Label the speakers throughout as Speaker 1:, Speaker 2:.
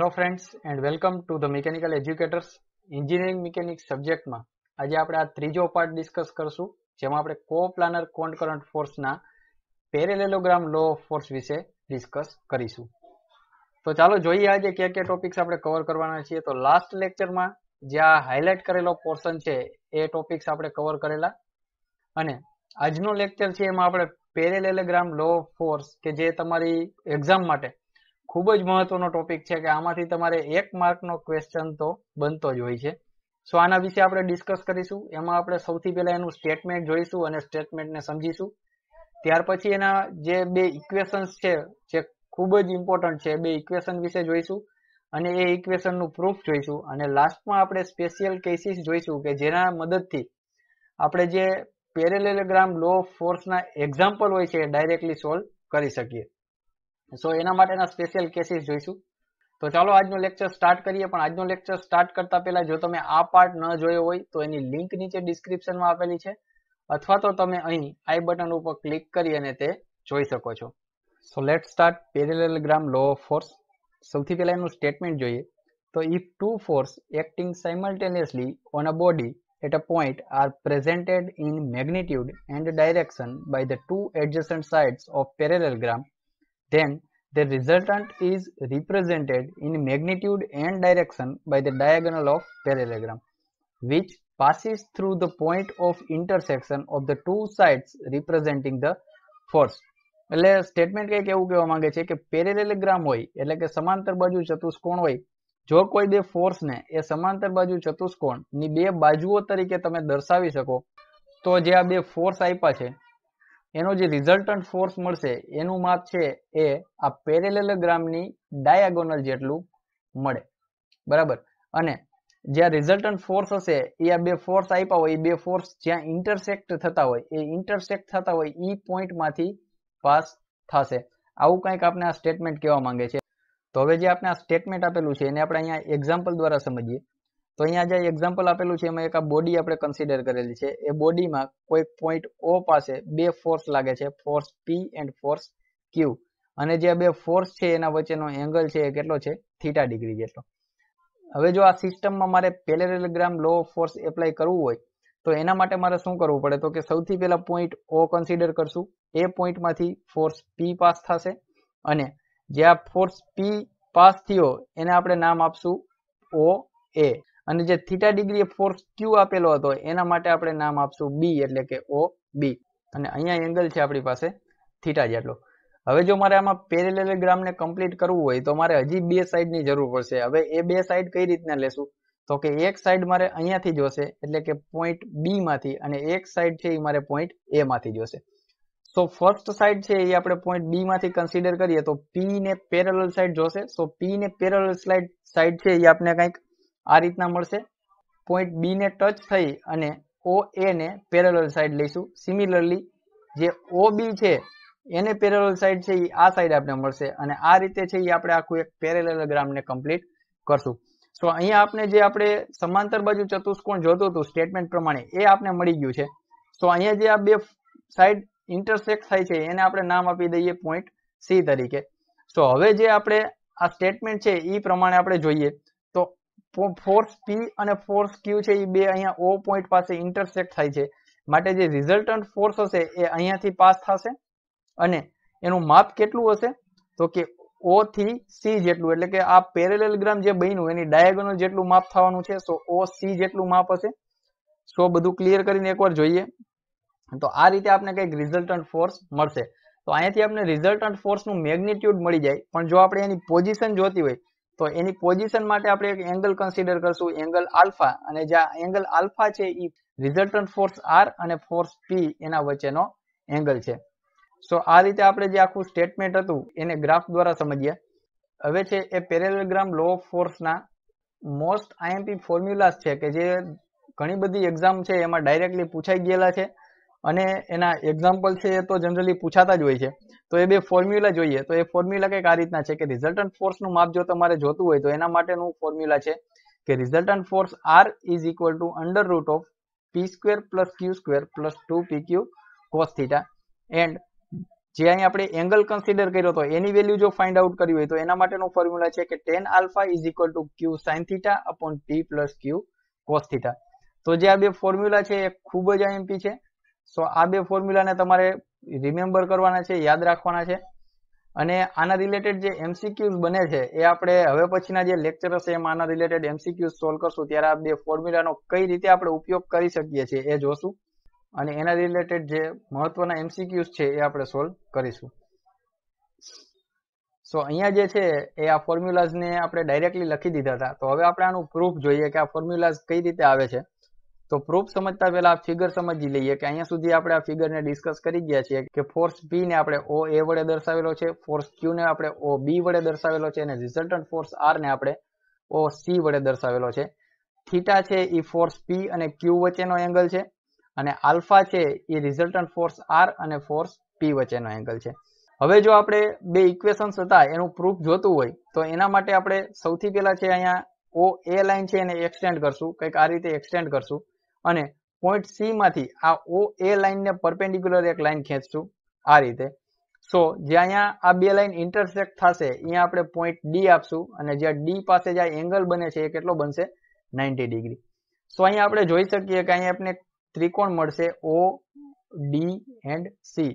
Speaker 1: hello friends and welcome to the mechanical educators engineering mechanics સબ્જેક્ટમાં આજે આપણે આ ત્રીજો પાર્ટ ડિસ્કસ કરશું જેમાં આપણે કો પ્લાનર કોન્ટ કરંટ ફોર્સના પેરેલેલોગ્રામ લો ઓફ ફોર્સ વિશે ડિસ્કસ કરીશું તો ચાલો જોઈએ આજે કયા કયા ટોપિક્સ આપણે કવર કરવાના છીએ તો લાસ્ટ લેક્ચરમાં જે આ હાઇલાઇટ કરેલો પોર્શન છે એ ટોપિક્સ આપણે કવર કરેલા અને આજનો લેક્ચર છે એમાં આપણે પેરેલેલોગ્રામ લો ઓફ ફોર્સ કે જે તમારી એક્ઝામ માટે ખૂબ જ મહત્વનો ટોપિક છે કે આમાંથી તમારે એક માર્કનો ક્વેશ્ચન તો બનતો જ હોય છે સો આના વિશે આપણે ડિસ્કસ કરીશું એમાં આપણે સૌથી પહેલા એનું સ્ટેટમેન્ટ જોઈશું અને સ્ટેટમેન્ટને સમજીશું ત્યાર પછી એના જે બે ઇક્વેશન્સ છે જે ખૂબ જ ઇમ્પોર્ટન્ટ છે બે ઇક્વેશન વિશે જોઈશું અને એ ઇક્વેશનનું પ્રૂફ જોઈશું અને લાસ્ટમાં આપણે સ્પેશિયલ કેસીસ જોઈશું કે જેના મદદથી આપણે જે પેરેલેગ્રામ લો ફોર્સના એક્ઝામ્પલ હોય છે ડાયરેક્ટલી સોલ્વ કરી શકીએ સો એના માટેના સ્પેશિયલ કેસીસ જોઈશું તો ચાલો આજનો લેક્ચર સ્ટાર્ટ કરીએ પણ આજનો લેક્ચર સ્ટાર્ટ કરતા પહેલા જો તમે આ પાર્ટ ન જોયો હોય તો એની લિંક નીચે ડિસ્ક્રિપ્શનમાં આપેલી છે અથવા તો તમે અહીં આઈ બટન ઉપર ક્લિક કરી અને તે જોઈ શકો છો so let start parallelogram law of force સૌથી પહેલા એનું સ્ટેટમેન્ટ જોઈએ તો if two force acting simultaneously on a body at a point are presented in magnitude and direction by the two adjacent sides of parallelogram then the resultant is represented in magnitude and direction by the diagonal of parallelogram which passes through the point of intersection of the two sides representing the force એટલે statement કંઈક એવું કહેવા માંગે છે કે પેરેલેગ્રામ હોય એટલે કે સમાંતર બાજુ ચતુષ્કોણ હોય જો કોઈ બે ફોર્સને એ સમાંતર બાજુ ચતુષ્કોણની બે બાજુઓ તરીકે તમે દર્શાવી શકો તો જે આ બે ફોર્સ આપ્યા છે એનો જે રિઝલ્ટન્ટ ફોર્સ મળશે એનું માપ છે એ આ પેરેલેલોગ્રામની ડાયાગોનલ જેટલું મળે બરાબર અને જ્યાં રિઝલ્ટન્ટ ફોર્સ હશે એ આ બે ફોર્સ આપ્યા હોય એ બે ફોર્સ જ્યાં ઇન્ટરસેક્ટ થતા હોય એ ઇન્ટરસેક્ટ થતા હોય એ પોઈન્ટમાંથી પાસ થશે આવું કંઈક આપણે આ સ્ટેટમેન્ટ કહેવા માંગે છે તો હવે જે આપણે આ સ્ટેટમેન્ટ આપેલું છે એને આપણે અહીંયા એક્ઝામ્પલ દ્વારા સમજીએ તો અહીંયા જે એક્ઝામ્પલ આપેલું છે એમાં એક આ બોડી આપણે કન્સિડર કરેલી છે એ બોડીમાં કોઈ પોઈન્ટ ઓ પાસે બે ફોર્સ લાગે છે force P and force Q અને જે બે ફોર્સ છે એના વચ્ચેનો એંગલ છે એ કેટલો છે થીટા ડિગ્રી જેટલો હવે જો આ સિસ્ટમમાં મારે પેલેરેલગ્રામ લો ફોર્સ એપ્લાય કરવું હોય તો એના માટે મારે શું કરવું પડે તો કે સૌથી પહેલા પોઈન્ટ ઓ કન્સિડર કરશું એ પોઈન્ટમાંથી ફોર્સ પી પાસ થશે અને જે આ ફોર્સ પી પાસ થયો એને આપણે નામ આપશું ઓ એ અને જે થીટા ડિગ્રીએ ફોર્સ ક્યુ આપેલો હતો એના માટે આપણે નામ આપશું બી એટલે કે ઓ બી અને અહીંયા એંગલ છે આપણી પાસે થીટા જેટલો હવે જો મારે આમાં પેરેલેલોગ્રામને કમ્પ્લીટ કરવું હોય તો મારે હજી બે સાઈડની જરૂર પડશે હવે એ બે સાઈડ કઈ રીતના લેશું તો કે એક સાઈડ મારે અહીંયાથી જોશે એટલે કે પોઈન્ટ બી માંથી અને એક સાઈડ છે એ મારે પોઈન્ટ એ માંથી જોશે સો ફર્સ્ટ સાઈડ છે એ આપણે પોઈન્ટ બી માંથી કન્સિડર કરીએ તો પી ને પેરેલલ સાઈડ જોશે સો પી ને પેરેલલ સાઈડ સાઈડ છે એ આપણે કંઈક આ રીતના મળશે પોઈન્ટ બી ને ટચ થઈ અને ઓ એ ને પેરેલલ સાઈડ લઈશું સિમિલરલી જે ઓ બી છે એને પેરેલ સાઈડ છે એ આ સાઈડ આપણે મળશે અને આ રીતે છે એ આપણે આખું એક પેરેલગ્રામને કમ્પ્લીટ કરશું સો અહીંયા આપણે જે આપણે સમાંતર બાજુ ચતુષ્કોણ જોતું હતું સ્ટેટમેન્ટ પ્રમાણે એ આપણે મળી ગયું છે સો અહીંયા જે આ બે સાઈડ ઇન્ટરસેક્ટ થાય છે એને આપણે નામ આપી દઈએ પોઈન્ટ સી તરીકે સો હવે જે આપણે આ સ્ટેટમેન્ટ છે એ પ્રમાણે આપણે જોઈએ ફોર્સ પી અને ફોર્સ ક્યુ છે એ બે અહીંયા ઓ પોઈન્ટ પાસે ઇન્ટરસેક્ટ થાય છે માટે જે રિઝલ્ટન્ટ ફોર્સ હશે એ અહીંયાથી પાસ થશે અને એનું માપ કેટલું હશે તો કે ઓ થી સી જેટલું એટલે કે આ પેરેલેલગ્રામ જે બન્યું એની ડાયાગોનલ જેટલું માપ થવાનું છે સો ઓ સી જેટલું માપ હશે સો બધું ક્લિયર કરીને એકવાર જોઈએ તો આ રીતે આપણે કંઈક રિઝલ્ટન્ટ ફોર્સ મળશે તો અહીંયાથી આપણે રિઝલ્ટન્ટ ફોર્સનું મેગ્નિટ્યુડ મળી જાય પણ જો આપણે એની પોઝિશન જોતી હોય તો એની પોઝિશન માટે આપણે એક એંગલ કન્સિડર કરશું એંગલ આલ્ફા અને જ્યાં એંગલ આલ્ફા છે એ રિઝલ્ટન્ટ ફોર્સ આર અને ફોર્સ પી એના વચ્ચેનો એંગલ છે સો આ રીતે આપણે જે આખું સ્ટેટમેન્ટ હતું એને ગ્રાફ દ્વારા સમજીએ હવે છે એ પેરેલગ્રામ લો ઓફ ફોર્સના મોસ્ટ આઈએમપી ફોર્મ્યુલાસ છે કે જે ઘણી બધી એક્ઝામ છે એમાં ડાયરેક્ટલી પૂછાઈ ગયેલા છે અને એના એક્ઝામ્પલ છે એ તો જનરલી પૂછાતા જ હોય છે તો એ બે ફોર્મ્યુલા જોઈએ તો એ ફોર્મ્યુલા કંઈક આ રીતના છે કે રિઝલ્ટન્ટ ફોર્સનું માપ જો તમારે જોતું હોય તો એના માટેનું ફોર્મ્યુલા છે કે resultant force R is equal to under root of P square plus Q square plus two P Q cos theta and જે અહીં આપણે એંગલ કન્સિડર કર્યો હતો એની વેલ્યુ જો ફાઇન્ડ આઉટ કરવી હોય તો એના માટેનું ફોર્મ્યુલા છે કે tan alpha is equal to Q sine theta upon T plus Q cos theta તો જે આ બે ફોર્મ્યુલા છે એ ખૂબ જ આઈએમપી છે સો આ બે ફોર્મ્યુલાને તમારે રિમેમ્બર કરવાના છે યાદ રાખવાના છે અને આના રિલેટેડ જે એમસીક્યુઝ બને છે એ આપણે હવે પછીના જે લેક્ચર હશે એમાં આના રિલેટેડ એમસીક્યુઝ સોલ્વ કરશું ત્યારે આ બે ફોર્મ્યુલાનો કઈ રીતે આપણે ઉપયોગ કરી શકીએ છીએ એ જોશું અને એના રિલેટેડ જે મહત્વના એમસીક્યુઝ છે એ આપણે સોલ્વ કરીશું સો અહીંયા જે છે એ આ ફોર્મ્યુલાઝને આપણે ડાયરેક્ટલી લખી દીધા હતા તો હવે આપણે આનું પ્રૂફ જોઈએ કે આ ફોર્મ્યુલાઝ કઈ રીતે આવે છે તો પ્રૂફ સમજતા પહેલા ફિગર સમજી લઈએ કે અહીંયા સુધી આપણે આ ફિગરને ડિસ્કસ કરી ગયા છીએ કે ફોર્સ પી ને આપણે ઓ એ વડે દર્શાવેલો છે ફોર્સ ક્યુ ને આપણે ઓ બી વડે દર્શાવેલો છે અને રિઝલ્ટન્ટ ફોર્સ આર ને આપણે ઓ સી વડે દર્શાવેલો છે થીટા છે એ ફોર્સ પી અને ક્યુ વચ્ચેનો એંગલ છે અને આલ્ફા છે એ રિઝલ્ટન્ટ ફોર્સ આર અને ફોર્સ પી વચ્ચેનો એંગલ છે હવે જો આપણે બે ઇક્વેશન્સ હતા એનું પ્રૂફ જોતું હોય તો એના માટે આપણે સૌથી પહેલા છે અહીંયા ઓ એ લાઈન છે એને એક્સટેન્ડ કરશું કંઈક આ રીતે એક્સટેન્ડ કરશું અને પોઈન્ટ સી માંથી આ ઓ એ લાઈનને પરપેન્ડિક્યુલર એક લાઈન ખેંચશું આ રીતે સો જે અહીંયા આ બે લાઈન ઇન્ટરસેક્ટ થશે અહીંયા આપણે પોઈન્ટ ડી આપશું અને જ્યાં ડી પાસે જ્યાં એંગલ બને છે એ કેટલો બનશે નાઇન્ટી ડિગ્રી સો અહીંયા આપણે જોઈ શકીએ કે અહીંયા આપણે ત્રિકોણ મળશે ઓ ડી એન્ડ સી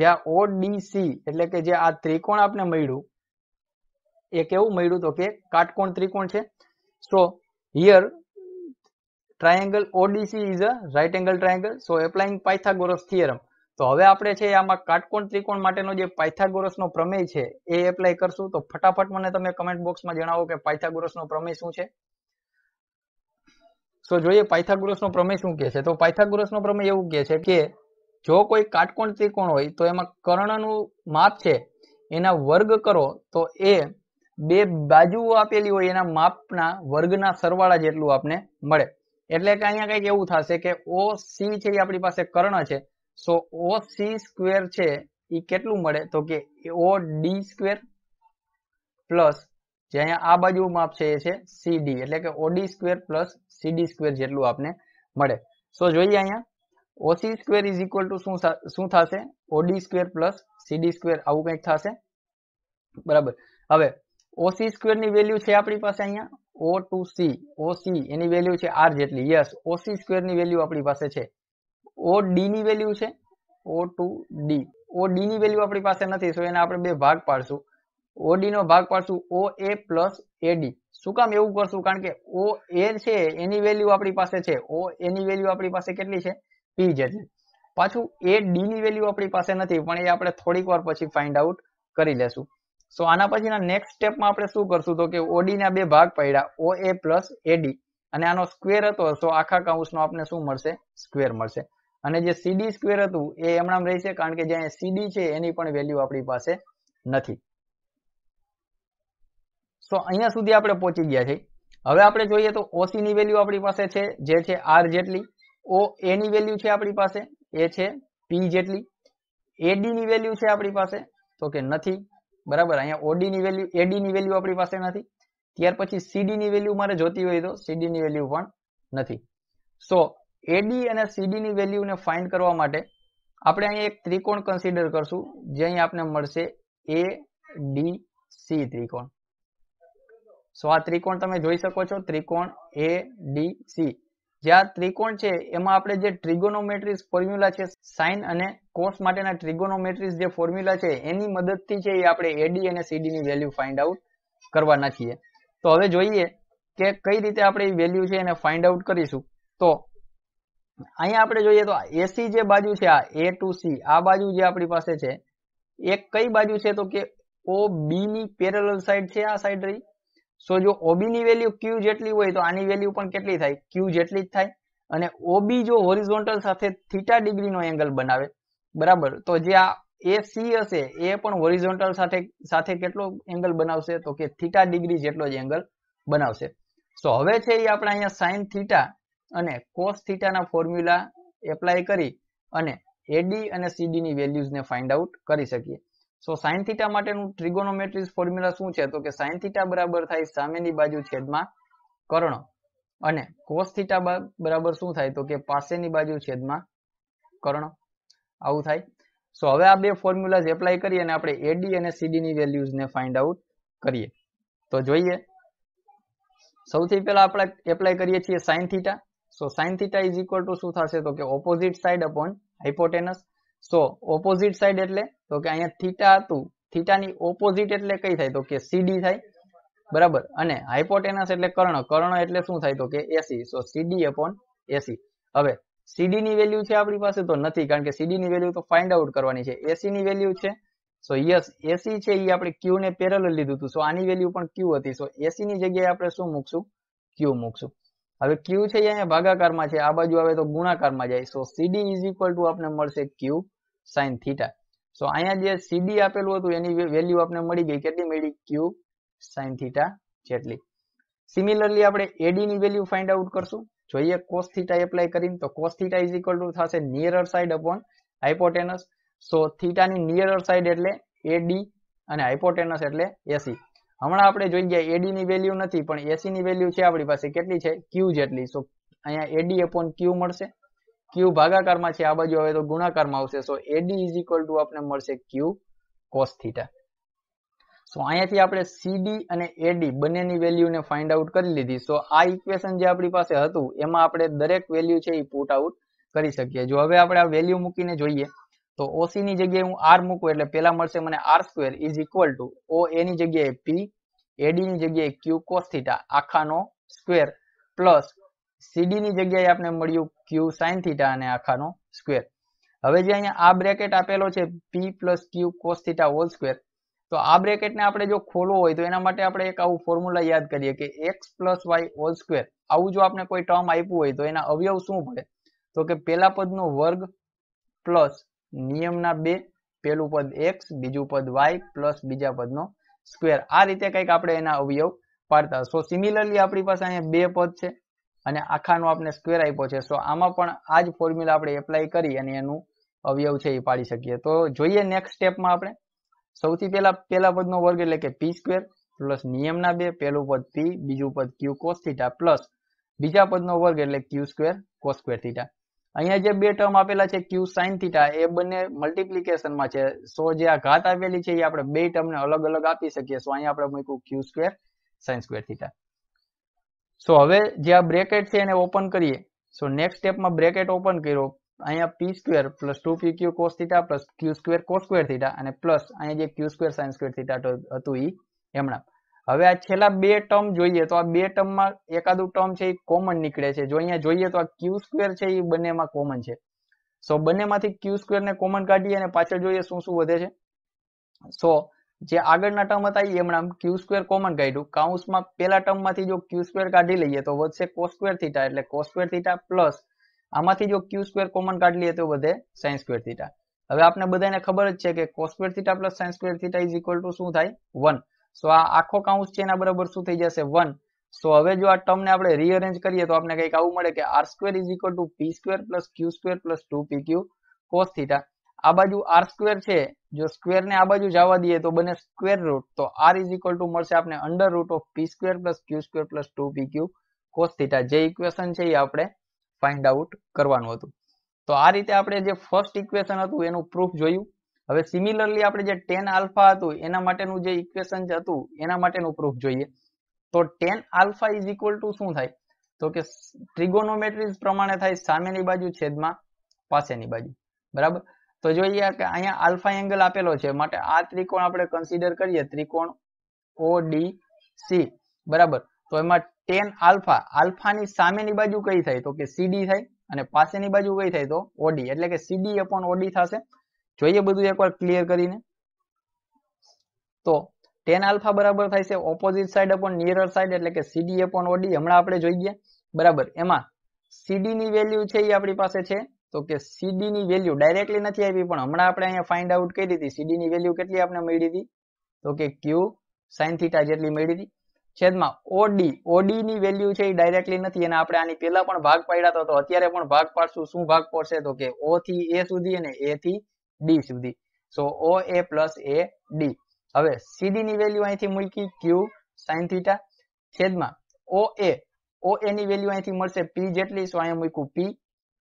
Speaker 1: જ્યાં ઓ ડી સી એટલે કે જે આ ત્રિકોણ આપણે મળ્યું એ કેવું મળ્યું તો કે કાટકોણ ત્રિકોણ છે so here triangle ODC is a right angle triangle so applying Pythagoras theorem તો હવે આપણે છે આમાં કાટકોણ ત્રિકોણ માટેનો જે પાયથાગોરસનો પ્રમેય છે એ એપ્લાય કરશું તો ફટાફટ મને તમે કમેન્ટ બોક્સમાં જણાવો કે પાયથાગોરસનો પ્રમેય શું છે સો જોઈએ પાયથાગોરસનો પ્રમેય શું કહે છે તો પાયથાગોરસનો પ્રમેય એવું કહે છે કે જો કોઈ કાટકોણ ત્રિકોણ હોય તો એમાં કર્ણનું માપ છે એના વર્ગ કરો તો એ બે બાજુઓ આપેલી હોય એના માપના વર્ગના સરવાળા જેટલું આપને મળે એટલે કે અહીંયા કઈક એવું થશે કે OC છે એ આપણી પાસે કર્ણ છે સો OC² છે ઈ કેટલું મળે તો કે OD² + જે અહીંયા આ બાજુ માપ છે એ છે CD એટલે કે OD² + CD² જેટલું આપને મળે સો જોઈ લે અહીંયા OC² = શું શું થાશે OD² + CD² આવું કંઈક થાશે બરાબર હવે OC² ની વેલ્યુ છે આપણી પાસે અહીંયા O to C O C એની વેલ્યુ છે આર જેટલી યસ ઓસી ની વેલ્યુ આપણી પાસે છે ઓ ડી ની વેલ્યુ છે ઓ ટુ ડી ઓ ની વેલ્યુ આપણી પાસે નથી સો એને આપણે બે ભાગ પાડશું ઓ નો ભાગ પાડશું ઓ એ પ્લસ એ ડી શું કામ એવું કરશું કારણ કે ઓ એ છે એની વેલ્યુ આપણી પાસે છે ઓ એની વેલ્યુ આપણી પાસે કેટલી છે પી જેટલી પાછું એ ડી ની વેલ્યુ આપણી પાસે નથી પણ એ આપણે થોડીક વાર પછી ફાઇન્ડ આઉટ કરી લેશું સો આના પછીના નેક્સ્ટ સ્ટેપમાં આપણે શું કરશું તો કે ઓડી ના બે ભાગ પડ્યા ઓ એ પ્લસ એડી અને આનો સ્ક્વેર હતો તો આખા કાઉન્સનો આપણે શું મળશે સ્ક્વેર મળશે અને જે સીડી સ્ક્વેર હતું એ એમણામ રહેશે કારણ કે જ્યાં સીડી છે એની પણ વેલ્યુ આપણી પાસે નથી સો અહીંયા સુધી આપણે પહોંચી ગયા છે હવે આપણે જોઈએ તો ઓસી ની વેલ્યુ આપણી પાસે છે જે છે આર જેટલી ઓ એની વેલ્યુ છે આપણી પાસે એ છે પી જેટલી એડી ની વેલ્યુ છે આપણી પાસે તો કે નથી બરાબર અહીંયા ઓડી ની વેલ્યુ એડી ની વેલ્યુ આપણી પાસે નથી ત્યાર પછી સીડી ની વેલ્યુ મારે જોતી હોય તો સીડી ની વેલ્યુ પણ નથી સો એડી અને સીડી ની વેલ્યુને ફાઇન્ડ કરવા માટે આપણે અહીંયા એક ત્રિકોણ કન્સિડર કરશું જે અહીં આપને મળશે એ ડી સી ત્રિકોણ સો આ ત્રિકોણ તમે જોઈ શકો છો ત્રિકોણ એ ડી સી જે આ ત્રિકોણ છે એમાં આપણે જે ટ્રિગોનોમેટ્રીસ ફોર્મ્યુલા છે સાઇન અને કોસ માટેના ટ્રિગોનોમેટ્રીસ જે ફોર્મ્યુલા છે એની મદદથી છે એ આપણે એડી અને સીડી ની વેલ્યુ ફાઇન્ડ આઉટ કરવાના છીએ તો હવે જોઈએ કે કઈ રીતે આપણે એ વેલ્યુ છે એને ફાઇન્ડ આઉટ કરીશું તો અહીંયા આપણે જોઈએ તો એસી જે બાજુ છે આ એ ટુ સી આ બાજુ જે આપણી પાસે છે એ કઈ બાજુ છે તો કે ઓ બી ની પેરેલલ સાઈડ છે આ સાઈડ રહી સો જો ઓબી ની વેલ્યુ ક્યુ જેટલી હોય તો આની વેલ્યુ પણ કેટલી થાય ક્યુ જેટલી જ થાય અને ઓબી જો હોરિઝોન્ટલ સાથે થીટા નો એંગલ બનાવે બરાબર તો જે આ એ સી હશે એ પણ હોરિઝોન્ટલ સાથે સાથે કેટલો એંગલ બનાવશે તો કે થીટા ડિગ્રી જેટલો જ એંગલ બનાવશે સો હવે છે એ આપણે અહીંયા સાઇન થીટા અને કોસ થીટાના ફોર્મ્યુલા એપ્લાય કરી અને એડી અને સીડી ની ને ફાઇન્ડ આઉટ કરી શકીએ સો સાઈન થીટા માટેનું ટ્રિગોનોમેટ્રીસ ફોર્મ્યુલા શું છે તો કે સાઈન થીટા બરાબર થાય સામેની બાજુ છેદમાં કર્ણ અને કોસ થીટા બરાબર શું થાય તો કે પાસેની બાજુ છેદમાં કર્ણ આવું થાય સો હવે આ બે ફોર્મ્યુલાઝ એપ્લાય કરી અને આપણે એડી અને સીડી ની ને ફાઇન્ડ આઉટ કરીએ તો જોઈએ સૌથી પહેલા આપણે એપ્લાય કરીએ છીએ sine theta so sine theta is equal to શું થશે તો કે opposite side upon hypotenuse so opposite side એટલે તો કે અહીંયા થીટા હતું થીટાની ઓપોઝિટ એટલે કઈ થાય તો કે સીડી થાય બરાબર અને હાઇપોટેનસ એટલે કર્ણ કર્ણ એટલે શું થાય તો કે એસી સો સીડી અપોન એસી હવે સીડી ની વેલ્યુ છે આપણી પાસે તો નથી કારણ કે સીડી ની વેલ્યુ તો ફાઇન્ડ આઉટ કરવાની છે એસી ની વેલ્યુ છે સો યસ એસી છે એ આપણે ક્યુ ને પેરેલલ લીધું હતું સો આની વેલ્યુ પણ ક્યુ હતી સો એસી ની જગ્યાએ આપણે શું મૂકશું ક્યુ મૂકશું હવે ક્યુ છે અહીંયા ભાગાકારમાં છે આ બાજુ આવે તો ગુણાકારમાં જાય so CD is equal to આપને મળશે ક્યુ સાઇન થીટા સો અહીંયા જે સીડી આપેલું હતું એની વેલ્યુ આપને મળી ગઈ કેટલી મળી ક્યુ સાઇન થીટા જેટલી સિમિલરલી આપણે એડી ની વેલ્યુ ફાઇન્ડ આઉટ કરશું જોઈએ કોસ થીટા એપ્લાય કરીને તો cos theta is equal to થશે nearer side upon hypotenuse so થીટાની નિયરર સાઇડ એટલે એડી અને હાઇપોટેનસ એટલે એસી હમણાં આપણે જોઈ ગયા એડી ની વેલ્યુ નથી પણ એસી ની વેલ્યુ છે આપણી પાસે કેટલી છે ક્યુ જેટલી સો અહીંયા એડી અપોન ક્યુ મળશે ક્યુ ભાગાકારમાં છે આ બાજુ હવે તો ગુણાકારમાં આવશે so AD is equal to આપણને મળશે ક્યુ કોસ સો અહીંયાથી આપણે સીડી અને એડી બંનેની વેલ્યુને ફાઇન્ડ આઉટ કરી લીધી સો આ ઇક્વેશન જે આપણી પાસે હતું એમાં આપણે દરેક વેલ્યુ છે એ પુટ આઉટ કરી શકીએ જો હવે આપણે આ વેલ્યુ મૂકીને જોઈએ તો ઓસી ની જગ્યાએ હું આર મૂકું એટલે પેલા મળશે મને R square is equal to O A જગ્યાએ પી એડી ની જગ્યાએ ક્યુ કોસ આખાનો સ્ક્વેર પ્લસ સીડી ની જગ્યાએ આપણે મળ્યું ક્યુ સાઇન થીટા અને આખાનો સ્ક્વેર હવે જે અહીંયા આ બ્રેકેટ આપેલો છે P plus Q cos theta theta whole square તો આ બ્રેકેટને આપણે જો ખોલવો હોય તો એના માટે આપણે એક આવું ફોર્મ્યુલા યાદ કરીએ કે X plus Y whole square આવું જો આપણે કોઈ ટર્મ આપ્યું હોય તો એના અવયવ શું પડે તો કે પેલા પદનો વર્ગ પ્લસ નિયમના બે પેલું પદ એક્સ બીજું પદ વાય પ્લસ બીજા પદનો સ્કવેર આ રીતે કંઈક આપણે એના અવયવ પાડતા સો સિમિલરલી આપણી પાસે અહીંયા બે પદ છે અને આખાનો આપણે સ્કવેર આપ્યો છે સો આમાં પણ આ જ ફોર્મ્યુલા આપણે એપ્લાય કરી અને એનું અવયવ છે એ પાડી શકીએ તો જોઈએ નેક્સ્ટ સ્ટેપમાં આપણે સૌથી પહેલા પહેલા પદનો વર્ગ એટલે કે પી સ્કવેર પ્લસ નિયમના બે પેલું પદ પી બીજું પદ ક્યુ કોસ થીટા પ્લસ બીજા પદનો વર્ગ એટલે Q square cos square theta અહીંયા જે બે ટર્મ આપેલા છે ક્યુ સાઇન થીટા એ બંને મલ્ટીપ્લિકેશનમાં છે સો જે આ ઘાત આપેલી છે એ આપણે બે ટર્મ ને અલગ અલગ આપી શકીએ સો અહીંયા આપણે મૂક્યું Q square sine square theta so હવે જે આ બ્રેકેટ છે એને ઓપન કરીએ સો નેક્સ્ટ સ્ટેપમાં બ્રેકેટ ઓપન કર્યો અહીંયા P square plus two P Q cos theta plus Q square cos square theta અને પ્લસ અહીંયા જે Q square sine square theta હતું એ એમણા હવે આ છેલ્લા બે ટર્મ જોઈએ તો આ બે ટર્મમાં એકાદુ ટર્મ છે એ કોમન નીકળે છે જો અહીંયા જોઈએ તો આ ક્યુ સ્ક્વેર છે એ બંનેમાં કોમન છે સો બંનેમાંથી ક્યુ સ્ક્વેર ને કોમન કાઢીએ અને પાછળ જોઈએ શું શું વધે છે સો જે આગળના ટર્મ હતા એ ક્યુ સ્ક્વેર કોમન કાઢ્યું કાઉન્સમાં પેલા ટર્મમાંથી જો ક્યુ સ્ક્વેર કાઢી લઈએ તો વધશે કોસ થીટા એટલે કોસ થીટા પ્લસ આમાંથી જો ક્યુ સ્ક્વેર કોમન કાઢી લઈએ તો વધે સાઇન સ્ક્વેર થીટા હવે આપણે બધાને ખબર જ છે કે cos theta plus sine square theta is equal to શું થાય વન સો આ આખો કાઉન્સ છે એના બરાબર શું થઈ જશે વન સો હવે જો આ ટર્મને આપણે રીઅરેન્જ કરીએ તો આપણને કંઈક આવું મળે કે R square is equal to P square plus Q square plus two P Q cos theta આ બાજુ આર સ્ક્વેર છે જો સ્ક્વેર ને આ બાજુ જવા દઈએ તો બને સ્ક્વેર રૂટ તો આર ઇઝ ઇક્વલ ટુ મળશે આપણે under root of P square plus Q square plus two P Q cos theta જે ઇક્વેશન છે એ આપણે ફાઇન્ડ આઉટ કરવાનું હતું તો આ રીતે આપણે જે ફર્સ્ટ ઇક્વેશન હતું એનું પ્રૂફ જોયું હવે સિમિલરલી આપણે જે ટેન આલ્ફા હતું એના માટેનું જે ઇક્વેશન હતું એના માટેનું પ્રૂફ જોઈએ તો tan alpha is equal to શું થાય તો કે ટ્રિગોનોમેટ્રીઝ પ્રમાણે થાય સામેની બાજુ છેદમાં પાસેની બાજુ બરાબર તો જોઈએ કે અહીંયા આલ્ફા એંગલ આપેલો છે માટે આ ત્રિકોણ આપણે કન્સિડર કરીએ ત્રિકોણ ઓ ડી સી બરાબર તો એમાં ટેન આલ્ફા આલ્ફાની સામેની બાજુ કઈ થાય તો કે સીડી થાય અને પાસેની બાજુ કઈ થાય તો ઓડી એટલે કે સીડી ઓડી થશે જોઈએ બધું એકવાર ક્લિયર કરીને તો ટેન આલ્ફા બરાબર થાય છે opposite side upon nearer side એટલે કે સીડી અપોન ઓડી હમણાં આપણે જોઈ ગયા બરાબર એમાં સીડી ની વેલ્યુ છે એ આપણી પાસે છે તો કે સીડી ની વેલ્યુ ડાયરેક્ટલી નથી આવી પણ હમણાં આપણે અહીંયા ફાઇન્ડ આઉટ કરી હતી સીડી ની વેલ્યુ કેટલી આપણે મળી હતી તો કે ક્યુ સાઇન થીટા જેટલી મળી હતી છેદમાં ઓડી ઓડી ની વેલ્યુ છે એ ડાયરેક્ટલી નથી અને આપણે આની પહેલા પણ ભાગ પાડ્યા તો અત્યારે પણ ભાગ પાડશું શું ભાગ પડશે તો કે ઓ થી એ સુધી અને એ થી ડી સુધી સો ઓ એ પ્લસ એ ડી હવે સીડી ની વેલ્યુ અહીંથી મૂકી ક્યુ સાઇન થીટા છેદમાં ઓ એ ઓ એ ની વેલ્યુ અહીંથી મળશે પી જેટલી સો અહીંયા મૂક્યું પી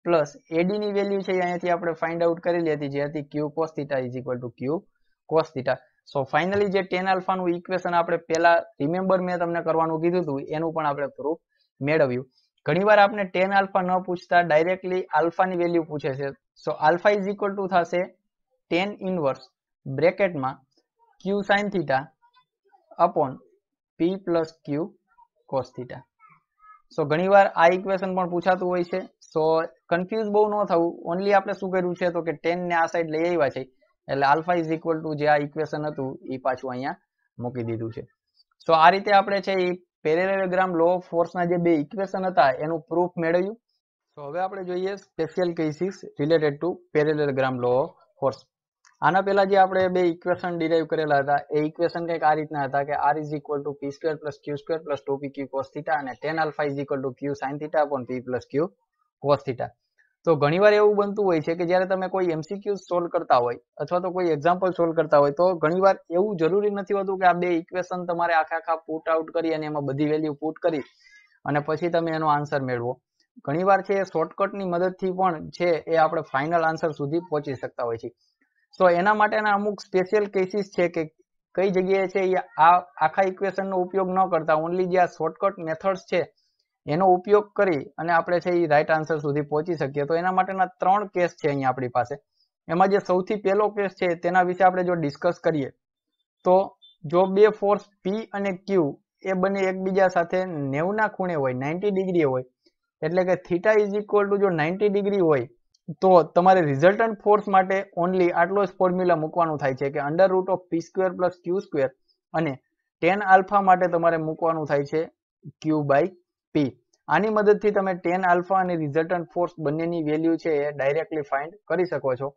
Speaker 1: પ્લસ એડી ની વેલ્યુ છે અહીંયાથી આપણે ફાઇન્ડ આઉટ કરી લેતી જે હતી Q cos theta is equal to Q cos theta so finally જે ટેન આલ્ફાનું ઇક્વેશન આપણે પહેલા રિમેમ્બર મેં તમને કરવાનું કીધું હતું એનું પણ આપણે પ્રૂફ મેળવ્યું ઘણીવાર આપણે ટેન આલ્ફા ન પૂછતા ડાયરેક્ટલી આલ્ફાની વેલ્યુ પૂછે છે so alpha is equal to થશે ટેન ઇનવર્સ બ્રેકેટમાં Q sine theta upon P plus Q cos theta so ઘણીવાર આ ઇક્વેશન પણ પૂછાતું હોય છે સો કન્ફ્યુઝ બહુ ન થવું ઓનલી આપણે શું કર્યું છે તો કે ટેન ને આ સાઈડ લઈ આવ્યા છે એટલે આલ્ફા ઇઝ ઇક્વલ ટુ જે આ ઇક્વેશન હતું એ પાછું અહીંયા મૂકી દીધું છે સો આ રીતે આપણે છે એ પેરેલેગ્રામ લો ઓફ ફોર્સના જે બે ઇક્વેશન હતા એનું પ્રૂફ મેળવ્યું સો હવે આપણે જોઈએ special cases related to parallelogram law of force આના પહેલા જે આપણે બે ઇક્વેશન ડિરાઈવ કરેલા હતા એ ઇક્વેશન કંઈક આ રીતના હતા કે R is equal to P square plus Q square plus two P Q cos theta અને tan alpha is equal to Q sine theta upon P plus Q cos theta તો ઘણીવાર એવું બનતું હોય છે કે જ્યારે તમે કોઈ એમસીક્યુ સોલ્વ કરતા હોય અથવા તો કોઈ એક્ઝામ્પલ સોલ્વ કરતા હોય તો ઘણીવાર એવું જરૂરી નથી હોતું કે આ બે ઇક્વેશન તમારે આખા આખા પુટ આઉટ કરી અને એમાં બધી વેલ્યુ પુટ કરી અને પછી તમે એનો આન્સર મેળવો ઘણીવાર છે શોર્ટકટની મદદથી પણ છે એ આપણે ફાઇનલ આન્સર સુધી પહોંચી શકતા હોય છીએ સો એના માટેના અમુક સ્પેશિયલ કેસીસ છે કે કઈ જગ્યાએ છે એ આ આખા ઇક્વેશનનો ઉપયોગ ન કરતા ઓનલી જે આ શોર્ટકટ મેથડ્સ છે એનો ઉપયોગ કરી અને આપણે છે એ રાઈટ આન્સર સુધી પહોંચી શકીએ તો એના માટેના ત્રણ કેસ છે અહીંયા આપણી પાસે એમાં જે સૌથી પહેલો કેસ છે તેના વિશે આપણે જો ડિસ્કસ કરીએ તો જો બે ફોર્સ પી અને ક્યુ એ બંને એકબીજા સાથે નેવના ખૂણે હોય નાઇન્ટી ડિગ્રી હોય એટલે કે થીટા ઇઝ ઇક્વલ ટુ જો નાઇન્ટી ડિગ્રી હોય તો તમારે રિઝલ્ટન્ટ ફોર્સ માટે ઓનલી આટલો જ ફોર્મ્યુલા મૂકવાનું થાય છે કે under root of P square plus Q square અને ટેન આલ્ફા માટે તમારે મૂકવાનું થાય છે ક્યુ બાય પી આની મદદથી તમે ટેન આલ્ફા અને રિઝલ્ટન્ટ ફોર્સ બંનેની વેલ્યુ છે એ ડાયરેક્ટલી ફાઇન્ડ કરી શકો છો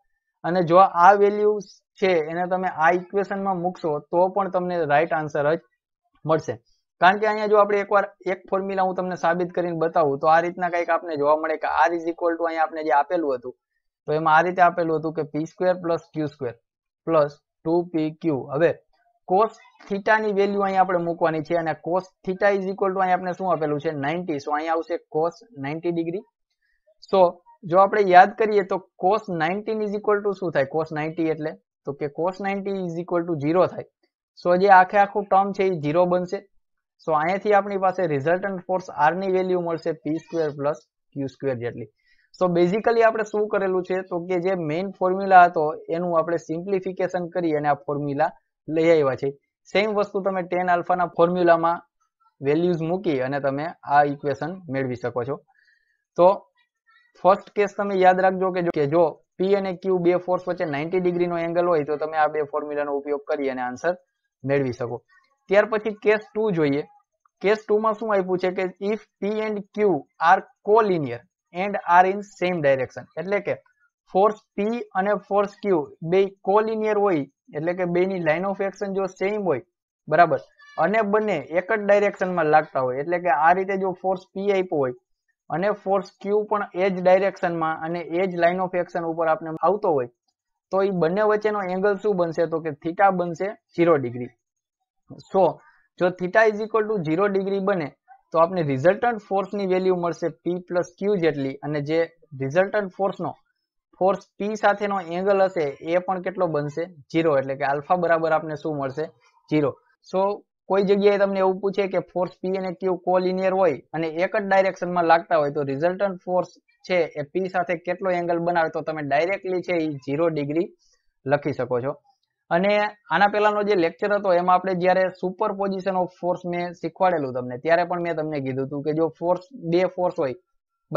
Speaker 1: અને જો આ વેલ્યુ છે એને તમે આ ઇક્વેશનમાં મૂકશો તો પણ તમને રાઇટ આન્સર જ મળશે કારણ કે અહીંયા જો આપણે એકવાર એક ફોર્મ્યુલા હું તમને સાબિત કરીને બતાવું તો આ રીતના કંઈક આપણે જોવા મળે કે આર ઇઝ ઇક્વલ ટુ અહીંયા આપણે જે આપેલું હતું તો એમાં આ રીતે આપેલું હતું કે P square plus Q square plus two P Q હવે કોસ થીટાની વેલ્યુ અહીંયા આપણે મૂકવાની છે અને cos theta is equal to અહીં આપણે શું આપેલું છે નાઇન્ટી સો અહીંયા આવશે કોસ નાઇન્ટી ડિગ્રી સો જો આપણે યાદ કરીએ તો cos nineteen is equal to શું થાય કોસ નાઇન્ટી એટલે તો કે cos ninety is equal to zero થાય સો જે આખે આખું ટર્મ છે એ જીરો બનશે સો અહીંયાથી આપણી પાસે રિઝલ્ટન્ટ ફોર્સ આરની વેલ્યુ મળશે P square plus Q square જેટલી સો બેઝિકલી આપણે શું કરેલું છે તો કે જે મેઇન ફોર્મ્યુલા હતો એનું આપણે સિમ્પ્લિફિકેશન કરી અને આ ફોર્મ્યુલા લઈ આવ્યા છે સેમ વસ્તુ તમે ટેન આલ્ફાના ફોર્મ્યુલામાં વેલ્યુઝ મૂકી અને તમે આ ઇક્વેશન મેળવી શકો છો તો ફર્સ્ટ કેસ તમે યાદ રાખજો કે જો પી અને ક્યુ બે ફોર્સ વચ્ચે નાઇન્ટી ડિગ્રીનો એંગલ હોય તો તમે આ બે ફોર્મ્યુલાનો ઉપયોગ કરી અને આન્સર મેળવી શકો ત્યાર પછી કેસ ટુ જોઈએ કેસ ટુ માં શું આપ્યું છે કે if P and Q are collinear and are in same direction એટલે કે ફોર્સ પી અને ફોર્સ ક્યુ બે કોલિનિયર હોય એટલે કે બેની લાઇન ઓફ એક્શન જો સેમ હોય બરાબર અને બંને એક જ ડાયરેક્શનમાં લાગતા હોય એટલે કે આ રીતે જો ફોર્સ પી આપ્યો હોય અને ફોર્સ ક્યુ પણ એ જ ડાયરેક્શનમાં અને એ જ લાઇન ઓફ એક્શન ઉપર આપણે આવતો હોય તો એ બંને વચ્ચેનો એંગલ શું બનશે તો કે થીટા બનશે ઝીરો ડિગ્રી સો જો theta is equal to zero degree બને તો આપણે રિઝલ્ટન્ટ ફોર્સની વેલ્યુ મળશે પી પ્લસ ક્યુ જેટલી અને જે રિઝલ્ટન્ટ ફોર્સનો ફોર્સ પી સાથેનો એંગલ હશે એ પણ કેટલો બનશે ઝીરો એટલે કે આલ્ફા બરાબર આપણે શું મળશે ઝીરો સો કોઈ જગ્યાએ તમને એવું પૂછે કે ફોર્સ પી અને ક્યુ કોલિનિયર હોય અને એક જ ડાયરેક્શનમાં લાગતા હોય તો રિઝલ્ટન્ટ ફોર્સ છે એ પી સાથે કેટલો એંગલ બનાવે તો તમે ડાયરેક્ટલી છે એ ઝીરો ડિગ્રી લખી શકો છો અને આના પહેલાનો જે લેક્ચર હતો એમાં આપણે જ્યારે સુપર પોઝિશન ઓફ ફોર્સ મેં શીખવાડેલું તમને ત્યારે પણ મેં તમને કીધું હતું કે જો ફોર્સ બે ફોર્સ હોય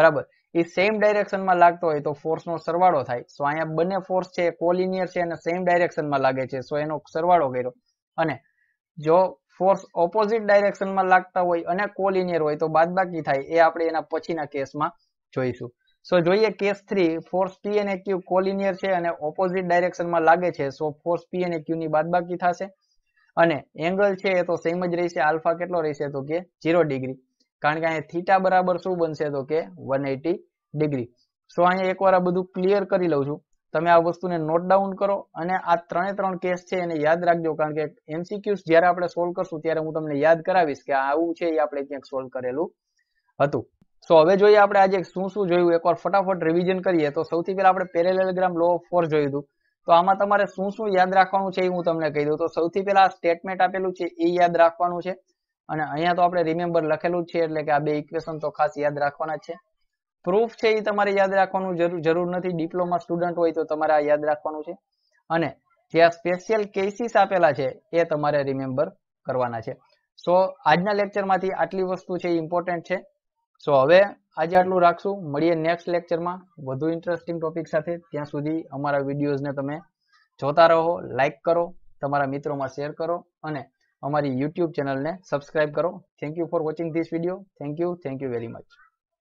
Speaker 1: બરાબર એ સેમ ડાયરેક્શનમાં લાગતો હોય તો ફોર્સનો સરવાળો થાય સો અહીંયા બંને ફોર્સ છે કોલિનિયર છે અને સેમ ડાયરેક્શનમાં લાગે છે સો એનો સરવાળો કર્યો અને જો ફોર્સ ઓપોઝિટ ડાયરેક્શનમાં લાગતા હોય અને કોલિનિયર હોય તો બાદબાકી થાય એ આપણે એના પછીના કેસમાં જોઈશું સો જોઈએ કેસ થ્રી ફોર્સ પી અને ક્યુ કોલિનિયર છે અને ઓપોઝિટ ડાયરેક્શનમાં લાગે છે સો ફોર્સ પી અને ક્યુ ની બાદબાકી થશે અને એંગલ છે એ તો સેમ જ રહેશે આલ્ફા કેટલો રહેશે તો કે ઝીરો ડિગ્રી કારણ કે અહીંયા થીટા બરાબર શું બનશે તો કે વન ડિગ્રી સો અહીંયા એકવાર આ બધું ક્લિયર કરી લઉં છું તમે આ વસ્તુને નોટ ડાઉન કરો અને આ ત્રણે ત્રણ કેસ છે એને યાદ રાખજો કારણ કે એમસીક્યુસ જયારે આપણે સોલ્વ કરશું ત્યારે હું તમને યાદ કરાવીશ કે આવું છે એ આપણે ક્યાંક સોલ્વ કરેલું હતું સો હવે જોઈએ આપણે આજે શું શું જોયું એકવાર ફટાફટ રિવિઝન કરીએ તો સૌથી પહેલા આપણે પેરેલેલોગ્રામ લો ઓફ ફોર્સ જોયું હતું તો આમાં તમારે શું શું યાદ રાખવાનું છે એ હું તમને કહી દઉં તો સૌથી પહેલા સ્ટેટમેન્ટ આપેલું છે એ યાદ રાખવાનું છે અને અહીંયા તો આપણે રિમેમ્બર લખેલું છે એટલે કે આ બે ઇક્વેશન તો ખાસ યાદ રાખવાના છે પ્રૂફ છે એ તમારે યાદ રાખવાનું જરૂર નથી ડિપ્લોમા સ્ટુડન્ટ હોય તો તમારે આ યાદ રાખવાનું છે અને ત્યાં સ્પેશિયલ કેસીસ આપેલા છે એ તમારે રિમેમ્બર કરવાના છે સો આજના લેક્ચરમાંથી આટલી વસ્તુ છે ઇમ્પોર્ટન્ટ છે સો હવે આજે આટલું રાખશું મળીએ નેક્સ્ટ લેક્ચરમાં વધુ ઇન્ટરેસ્ટિંગ ટોપિક સાથે ત્યાં સુધી અમારા વિડીયોઝને તમે જોતા રહો લાઇક કરો તમારા મિત્રોમાં શેર કરો અને અમારી યુટ્યુબ ચેનલને સબસ્ક્રાઇબ કરો thank you for watching this video thank you thank you very much